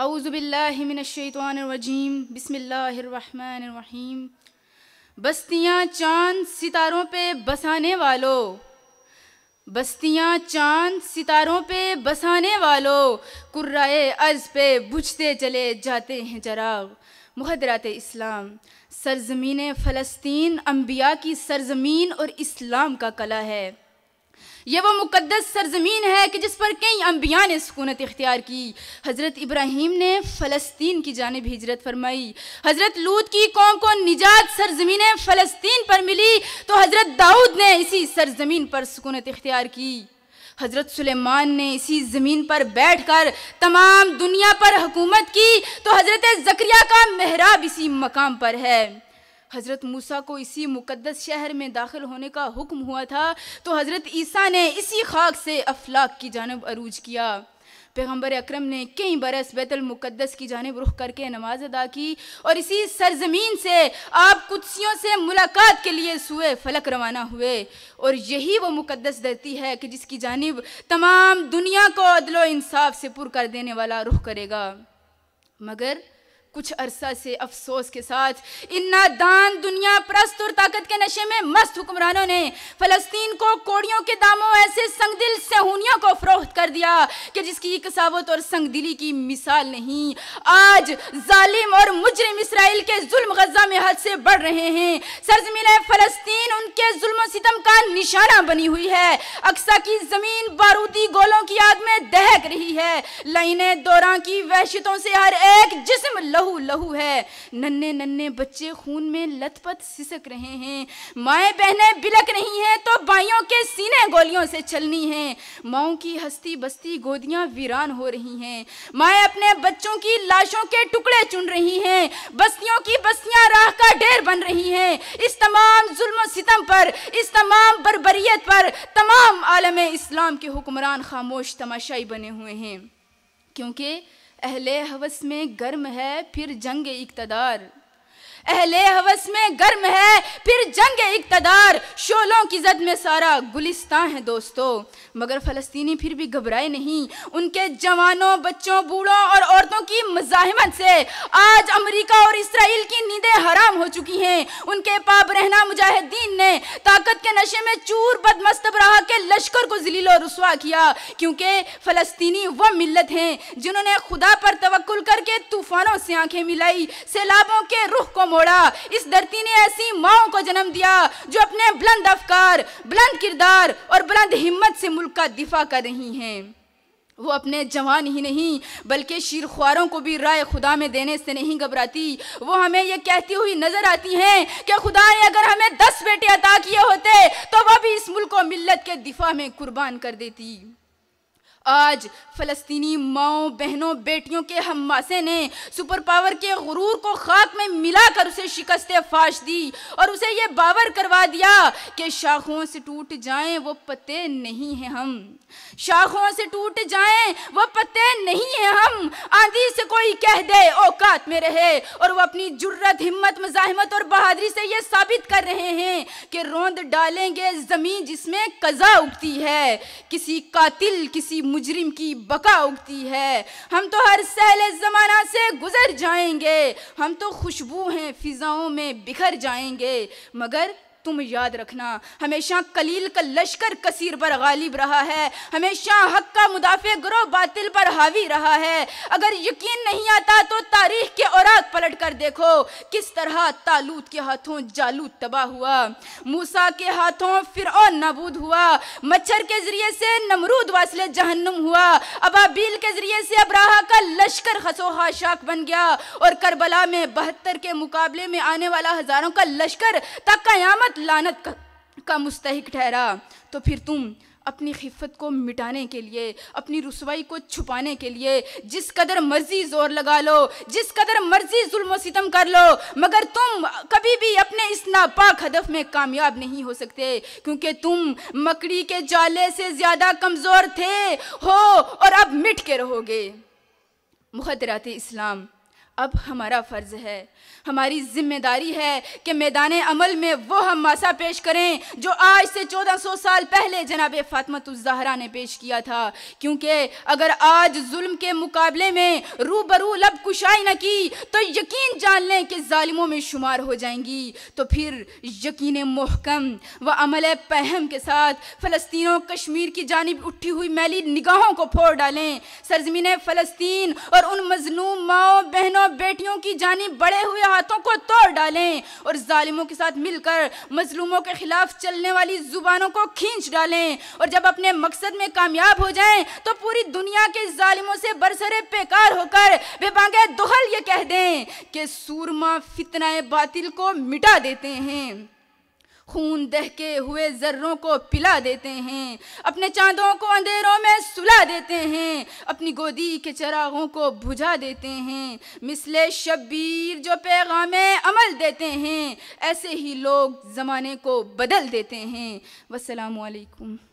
अउज़बिल्लिमिनशैतवानरजीम बसमीम बस्तियाँ चाँद सितारों पे बसाने वालों बस्तियाँ चाँद सितारों पे बसाने वालों कुर्राए अर्ज़ पे बुझते चले जाते हैं चराग मुहदरात इस्लाम सरजमीन फ़लस्तीन अम्बिया की सरजमीन और इस्लाम का कला है ये वो मुकदस सरजमीन है कि जिस पर कई अम्बिया ने सकूनत इख्तियार की हज़रत इब्राहीम ने फ़लस्तीन की जानब हिजरत फरमाई हज़रत लूत की कौम को निजात सरजमीन फ़लस्तीन पर मिली तो हज़रत दाऊद ने इसी सरजमीन पर सुकूनत इख्तियार की हज़रत सुलेमान ने इसी ज़मीन पर बैठ कर तमाम दुनिया पर हुकूमत की तो हज़रत ज़क्रिया का मेहराब इसी मकाम पर है हज़रत मूसा को इसी मुकद्दस शहर में दाखिल होने का हुक्म हुआ था तो हज़रत ईसा ने इसी खाक से अफलाक की जानब अरूज किया पैगम्बर अक्रम ने कई बरस बैतुलमक़दस की जानब रुख करके नमाज अदा की और इसी सरजमीन से आप कुत्सियों से मुलाकात के लिए सुए फलक रवाना हुए और यही वो मुक़दस धरती है कि जिसकी जानब तमाम दुनिया को अदलो इंसाफ से पुर कर देने वाला रुख करेगा मगर कुछ अरसा से अफसोस के साथ इन नादान दुनिया प्रस्त और ताकत के नशे में मस्त हुक्मरानों ने फ़लस्तीन को कोड़ियों के दामों ऐसे संगदिल सहूनियों को फरोख्त कर दिया कि जिसकी कसावत और संगदिली की मिसाल नहीं आज जालिम और मुजरिम इसराइल के जुल्म गजा में हद से बढ़ रहे हैं सरजमीन फ़लस्तीन उनके जुल्म सितम का निशाना बनी हुई है अक्सा की ज़मीन बारूदी गोलों की आग में दहक रही है लाइने दौरा की वहशतों से हर एक जिसम लहू लहू है नन्हे नन्हे बच्चे खून में लथपथ सिसक रहे हैं माए बहनें बिलक रही हैं तो बाइयों के सीने गोलियों से चलनी हैं माओ की हस्ती बस्ती गोदियाँ वीरान हो रही हैं माए अपने बच्चों की लाशों के टुकड़े चुन रही हैं बस्तियों की बस्तियाँ राह का ढेर बन रही हैं इस तमाम जुल्म सितम पर इस तमाम बरबरीत पर तमाम आलम इस्लाम के हुक्मरान खामोश तमाशाई बने हुए हैं क्योंकि अहले हवस में गर्म है फिर जंग इकतदार अहले हवस में गर्म है फिर जंग इकतदार शोलों की जद में सारा गुलिस्तान है दोस्तों मगर फ़लस्तीनी फिर भी घबराए नहीं उनके जवानों बच्चों बूढ़ों और औरतों की मजाहमत से आज अमेरिका और इसराइल की नींदें हराम हो चुकी हैं उनके पाप रहना मुजाहिदीन ने ताकत के नशे में चूर बदमस्त रहा के लश्कर को जलील और रसुआ किया क्योंकि फ़लस्तीनी वह मिलत हैं जिन्होंने खुदा पर तवक्ल करके तूफानों से आंखें मिलाई सैलाबों के रुख को मोड़ा इस धरती ने ऐसी माओ को जन्म दिया जो अपने बुलंद अफकार बुलंद किरदार और बुलंद हिम्मत से मुल्क का दिफा कर रही हैं वो अपने जवान ही नहीं बल्कि शीरख्वारों को भी राय खुदा में देने से नहीं घबराती वो हमें ये कहती हुई नज़र आती हैं कि खुदा ने अगर हमें दस बेटे अदा किए होते तो वह भी इस मुल्क और मिल्लत के दिफा में कुर्बान कर देती आज फ़लस्तीनी माओ बहनों बेटियों के हम मासे ने सुपर पावर के गुरूर को खाक में मिलाकर उसे शिकस्त फाश दी और उसे ये बावर करवा दिया कि शाखों से टूट जाएं वो पते नहीं हैं हम शाखों से टूट जाएं वो पते नहीं हैं हम आंधी से कोई कह दे औकात में रहे और वो अपनी जुर्रत हिम्मत मजाहमत और बहादरी से ये साबित कर रहे हैं कि रोंद डालेंगे ज़मीन जिसमें कज़ा उगती है किसी कातिल किसी मुजरिम की बका उगती है हम तो हर सहल ज़माना से गुज़र जाएंगे हम तो खुशबू हैं फ़िज़ाओं में बिखर जाएंगे मगर तुम याद रखना हमेशा कलील का लश्कर कसीर पर गालिब रहा है हमेशा हक का मुदाफ़े ग्रोह बातिल पर हावी रहा है अगर यकीन नहीं आता तो तारीख के औरत पलट कर देखो किस तरह तालूत के हाथों जालूत तबाह हुआ मूसा के हाथों फिर नबूद हुआ मच्छर के जरिए से नमरूद वासले जहन्नुम हुआ अबाबील के जरिए से अब्राह का लश्कर खसो खाशाक बन गया और करबला में बहत्तर के मुकाबले में आने वाला हज़ारों का लश्कर तक कयामत लानत लानत का, का मुस्तक ठहरा तो फिर तुम अपनी खिफत को मिटाने के लिए अपनी रसवाई को छुपाने के लिए जिस कदर मर्जी जोर लगा लो जिस कदर मर्जी जुल्म सितम कर लो मगर तुम कभी भी अपने इस नापाक हदफ में कामयाब नहीं हो सकते क्योंकि तुम मकड़ी के जाले से ज़्यादा कमज़ोर थे हो और अब मिट के रहोगे मुखदरात इस्लाम अब हमारा फ़र्ज़ है हमारी जिम्मेदारी है कि मैदान अमल में वो हम मासा पेश करें जो आज से 1400 साल पहले जनाब फ़ातमतुलजहरा ने पेश किया था क्योंकि अगर आज जुल्म के मुकाबले में रूबरू लब कुशाई न की तो यकीन जान लें कि ालिमों में शुमार हो जाएंगी तो फिर यकीन महकम व अमल पहम के साथ फ़लस्ती कश्मीर की जानब उठी हुई मैली निगाहों को फोड़ डालें सरजमीन फ़लस्तीन और उन मजलूम माओ बहनों बेटियों बेटियों की जानी बड़े हुए हाथों को तोड़ डालें और जालिमों के साथ मिलकर मजलूमों के खिलाफ चलने वाली ज़ुबानों को खींच डालें और जब अपने मकसद में कामयाब हो जाएं तो पूरी दुनिया के जालिमों से बरसरे बेकार होकर बेबांगे दोहल ये कह दें कि सूरमा फितनाए बातिल को मिटा देते हैं खून दहके हुए जर्रों को पिला देते हैं अपने चांदों को अंधेरों में सुला देते हैं अपनी गोदी के चरागों को बुझा देते हैं मिसले शब्बीर जो पैगाम अमल देते हैं ऐसे ही लोग ज़माने को बदल देते हैं वालेकुम